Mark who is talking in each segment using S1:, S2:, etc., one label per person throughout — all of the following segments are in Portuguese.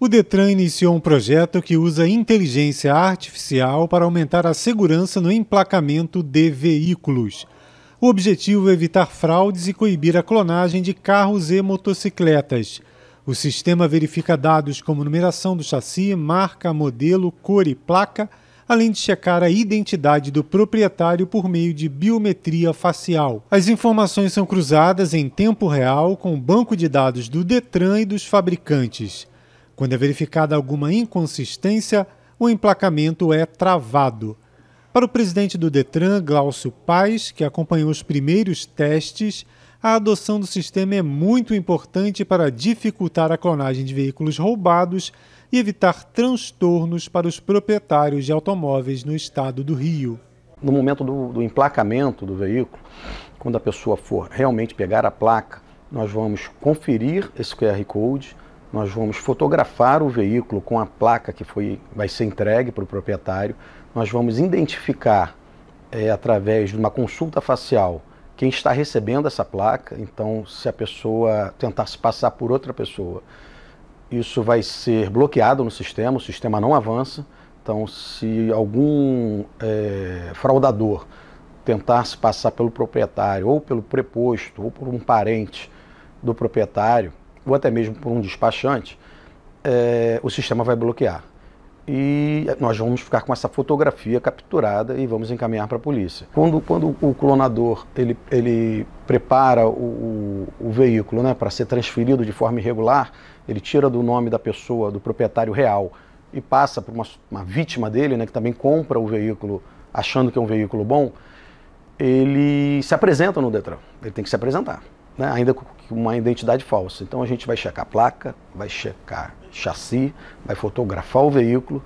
S1: O Detran iniciou um projeto que usa inteligência artificial para aumentar a segurança no emplacamento de veículos. O objetivo é evitar fraudes e coibir a clonagem de carros e motocicletas. O sistema verifica dados como numeração do chassi, marca, modelo, cor e placa, além de checar a identidade do proprietário por meio de biometria facial. As informações são cruzadas em tempo real com o banco de dados do Detran e dos fabricantes. Quando é verificada alguma inconsistência, o emplacamento é travado. Para o presidente do Detran, Glaucio Paes, que acompanhou os primeiros testes, a adoção do sistema é muito importante para dificultar a clonagem de veículos roubados e evitar transtornos para os proprietários de automóveis no estado do Rio.
S2: No momento do, do emplacamento do veículo, quando a pessoa for realmente pegar a placa, nós vamos conferir esse QR Code nós vamos fotografar o veículo com a placa que foi, vai ser entregue para o proprietário. Nós vamos identificar é, através de uma consulta facial quem está recebendo essa placa. Então, se a pessoa tentar se passar por outra pessoa, isso vai ser bloqueado no sistema, o sistema não avança. Então, se algum é, fraudador tentar se passar pelo proprietário, ou pelo preposto, ou por um parente do proprietário, ou até mesmo por um despachante, é, o sistema vai bloquear. E nós vamos ficar com essa fotografia capturada e vamos encaminhar para a polícia. Quando, quando o clonador ele, ele prepara o, o, o veículo né, para ser transferido de forma irregular, ele tira do nome da pessoa, do proprietário real, e passa por uma, uma vítima dele, né, que também compra o veículo achando que é um veículo bom, ele se apresenta no Detran. Ele tem que se apresentar né, ainda com uma identidade falsa. Então a gente vai checar placa, vai checar chassi, vai fotografar o veículo,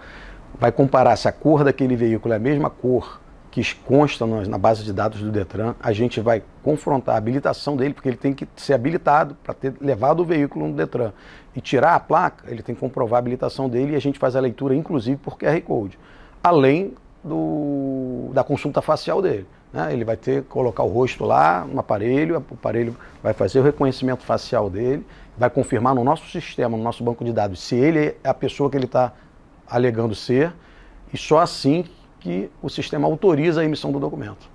S2: vai comparar se a cor daquele veículo é a mesma cor que consta na base de dados do Detran, a gente vai confrontar a habilitação dele, porque ele tem que ser habilitado para ter levado o veículo no Detran. E tirar a placa, ele tem que comprovar a habilitação dele e a gente faz a leitura, inclusive, por QR Code. Além do, da consulta facial dele. Né? Ele vai ter que colocar o rosto lá no aparelho, o aparelho vai fazer o reconhecimento facial dele, vai confirmar no nosso sistema, no nosso banco de dados, se ele é a pessoa que ele está alegando ser, e só assim que o sistema autoriza a emissão do documento.